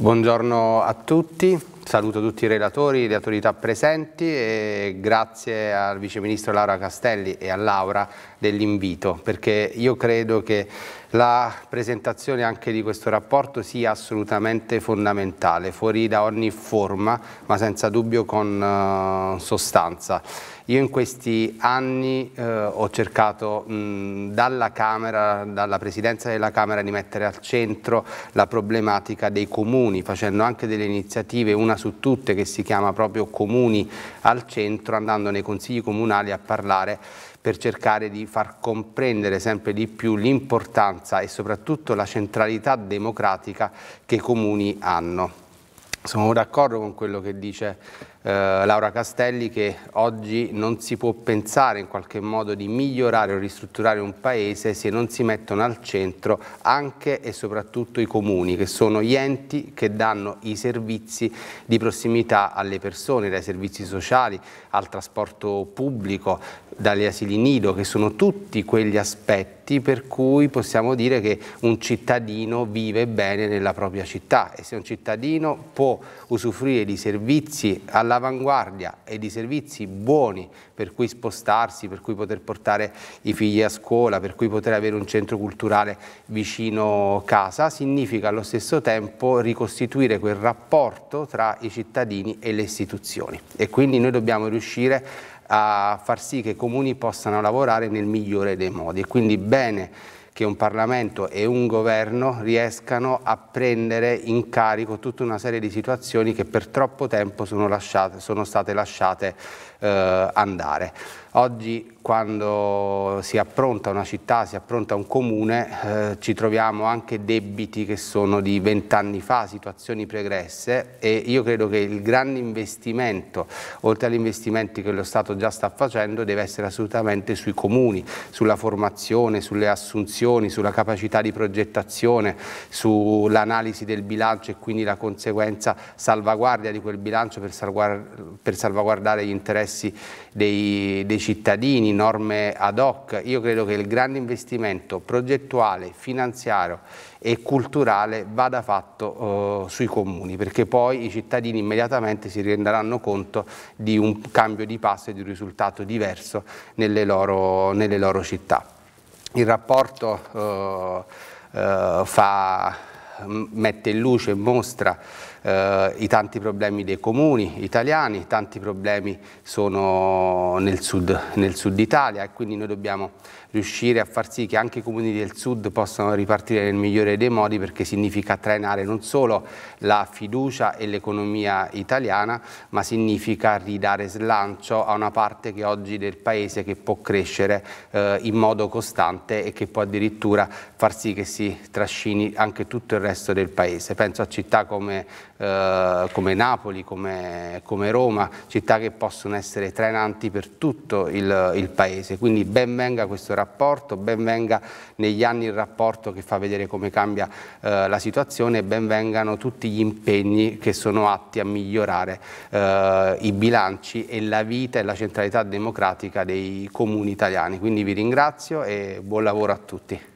Buongiorno a tutti. Saluto tutti i relatori, le autorità presenti e grazie al Vice Ministro Laura Castelli e a Laura dell'invito perché io credo che la presentazione anche di questo rapporto sia assolutamente fondamentale, fuori da ogni forma ma senza dubbio con uh, sostanza. Io in questi anni eh, ho cercato mh, dalla Camera, dalla Presidenza della Camera di mettere al centro la problematica dei comuni, facendo anche delle iniziative, una una su tutte che si chiama proprio Comuni al centro, andando nei consigli comunali a parlare per cercare di far comprendere sempre di più l'importanza e soprattutto la centralità democratica che i comuni hanno. Sono d'accordo con quello che dice eh, Laura Castelli che oggi non si può pensare in qualche modo di migliorare o ristrutturare un paese se non si mettono al centro anche e soprattutto i comuni che sono gli enti che danno i servizi di prossimità alle persone, dai servizi sociali al trasporto pubblico, dagli asili nido che sono tutti quegli aspetti per cui possiamo dire che un cittadino vive bene nella propria città e se un cittadino può usufruire di servizi alla all'avanguardia e di servizi buoni per cui spostarsi, per cui poter portare i figli a scuola, per cui poter avere un centro culturale vicino casa, significa allo stesso tempo ricostituire quel rapporto tra i cittadini e le istituzioni e quindi noi dobbiamo riuscire a far sì che i comuni possano lavorare nel migliore dei modi e quindi bene che un Parlamento e un governo riescano a prendere in carico tutta una serie di situazioni che per troppo tempo sono, lasciate, sono state lasciate eh, andare. Oggi quando si appronta una città, si appronta un comune, eh, ci troviamo anche debiti che sono di vent'anni fa, situazioni pregresse e io credo che il grande investimento, oltre agli investimenti che lo Stato già sta facendo, deve essere assolutamente sui comuni, sulla formazione, sulle assunzioni, previsioni, sulla capacità di progettazione, sull'analisi del bilancio e quindi la conseguenza salvaguardia di quel bilancio per, per salvaguardare gli interessi dei, dei cittadini, norme ad hoc. Io credo che il grande investimento progettuale, finanziario e culturale vada fatto eh, sui comuni, perché poi i cittadini immediatamente si renderanno conto di un cambio di passo e di un risultato diverso nelle loro, nelle loro città il rapporto eh, eh fa, mette in luce e mostra eh, i tanti problemi dei comuni italiani, tanti problemi sono nel sud, nel sud Italia e quindi noi dobbiamo riuscire a far sì che anche i comuni del sud possano ripartire nel migliore dei modi perché significa trainare non solo la fiducia e l'economia italiana ma significa ridare slancio a una parte che oggi del paese che può crescere eh, in modo costante e che può addirittura far sì che si trascini anche tutto il resto del paese. Penso a città come eh, come Napoli, come, come, Roma, città che possono essere trainanti per tutto il, il paese. Quindi ben venga questo rapporto, ben venga negli anni il rapporto che fa vedere come cambia eh, la situazione e ben vengano tutti gli impegni che sono atti a migliorare eh, i bilanci e la vita e la centralità democratica dei comuni italiani. Quindi vi ringrazio e buon lavoro a tutti.